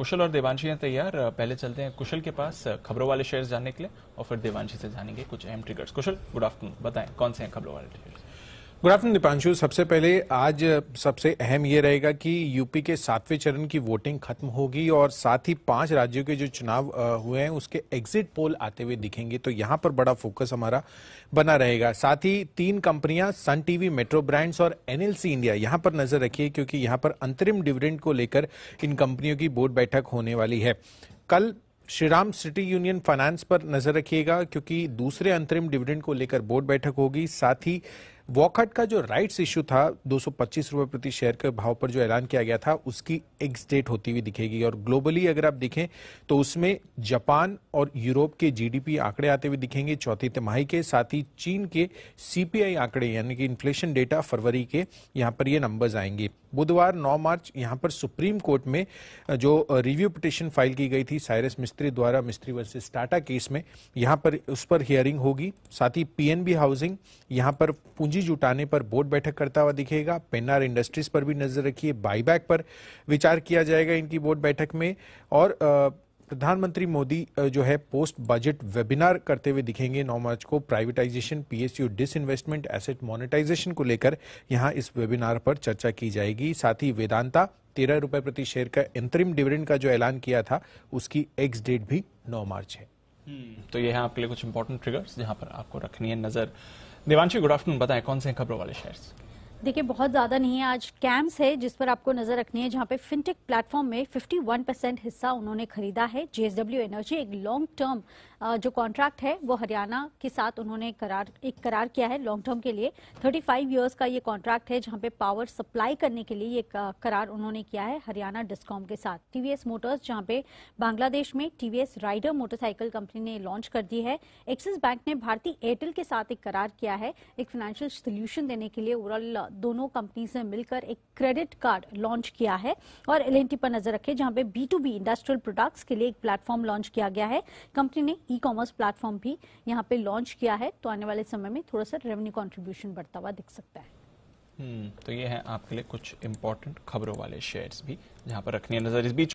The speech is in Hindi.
कुशल और देवांशी हैं तैयार पहले चलते हैं कुशल के पास खबरों वाले शेयर्स जानने के लिए और फिर देवांशी से जानेंगे कुछ अहम ट्रिगर्स कुशल गुड आफ्टरनून बताएं कौन से हैं खबरों वाले ट्रिगर्स गुड आफ्टरनून दीपांशु सबसे पहले आज सबसे अहम ये रहेगा कि यूपी के सातवें चरण की वोटिंग खत्म होगी और साथ ही पांच राज्यों के जो चुनाव हुए हैं उसके एग्जिट पोल आते हुए दिखेंगे तो यहाँ पर बड़ा फोकस हमारा बना रहेगा साथ ही तीन कंपनियां सन टीवी मेट्रो ब्रांड्स और एनएलसी इंडिया यहाँ पर नजर रखिए क्योंकि यहाँ पर अंतरिम डिविडेंड को लेकर इन कंपनियों की बोर्ड बैठक होने वाली है कल श्रीराम सिटी यूनियन फाइनेंस पर नजर रखिएगा क्योंकि दूसरे अंतरिम डिविडेंड को लेकर बोर्ड बैठक होगी साथ ही वॉकआउट का जो राइट्स इश्यू था दो रुपए प्रति शेयर के भाव पर जो ऐलान किया गया था उसकी एक्स डेट होती हुई दिखेगी और ग्लोबली अगर आप देखें तो उसमें जापान और यूरोप के जीडीपी आंकड़े आते हुए दिखेंगे चौथी तिमाही के साथ ही चीन के सीपीआई आंकड़े यानी कि इन्फ्लेशन डेटा फरवरी के यहां पर ये यह नंबर्स आएंगे बुधवार 9 मार्च यहां पर सुप्रीम कोर्ट में जो रिव्यू पिटिशन फाइल की गई थी साइरस मिस्त्री द्वारा मिस्त्री वर्सेस टाटा केस में यहां पर उस पर हियरिंग होगी साथ ही पीएनबी हाउसिंग यहां पर पूंजी पूंजी जुटाने पर बोर्ड बैठक करता हुआ दिखेगा पेनार इंडस्ट्रीज पर भी नजर रखिए बाईबैक पर विचार किया जाएगा इनकी बोर्ड बैठक में और प्रधानमंत्री मोदी जो है पोस्ट बजट वेबिनार करते हुए दिखेंगे 9 मार्च को privatisation PSU disinvestment asset monetisation को लेकर यहां इस वेबिनार पर चर्चा की जाएगी साथ ही वेदांता तेरह रुपए प्रति शेयर का अंतरिम डिविडेंड का जो ऐलान किया था उसकी एक्स डेट भी 9 मार्च है Hmm. तो ये है आपके लिए कुछ इंपॉर्टेंट ट्रिगर्स जहां पर आपको रखनी है नजर देवांशी गुड आफ्टरनून बताएं कौन से खबरों वाले शेयर्स देखिए बहुत ज़्यादा नहीं है आज कैम्स है जिस पर आपको नज़र रखनी है जहां पे फिनटेक प्लेटफॉर्म में 51 परसेंट हिस्सा उन्होंने खरीदा है जेएसडब्ल्यू एनर्जी एक लॉन्ग टर्म जो कॉन्ट्रैक्ट है वो हरियाणा के साथ उन्होंने करार एक करार किया है लॉन्ग टर्म के लिए 35 फाइव ईयर्स का ये कॉन्ट्रैक्ट है जहां पे पावर सप्लाई करने के लिए ये करार उन्होंने किया है हरियाणा डिस्कॉम के साथ टीवीएस मोटर्स जहां पे बांग्लादेश में टीवीएस राइडर मोटरसाइकिल कंपनी ने लॉन्च कर दी है एक्सिस बैंक ने भारतीय एयरटेल के साथ एक करार किया है एक फाइनेंशियल सोल्यूशन देने के लिए ओवरऑल दोनों कंपनी ने मिलकर एक क्रेडिट कार्ड लॉन्च किया है और एल पर नजर रखें जहां पे B to B industrial products के लिए एक प्लेटफॉर्म लॉन्च किया गया है कंपनी ने ई कॉमर्स प्लेटफॉर्म भी यहाँ पे लॉन्च किया है तो आने वाले समय में थोड़ा सा रेवेन्यू कॉन्ट्रीब्यूशन बढ़ता हुआ दिख सकता है हम्म, तो ये है आपके लिए कुछ इंपॉर्टेंट खबरों वाले शेयर भी जहां पर रखनी है नजर इस बीच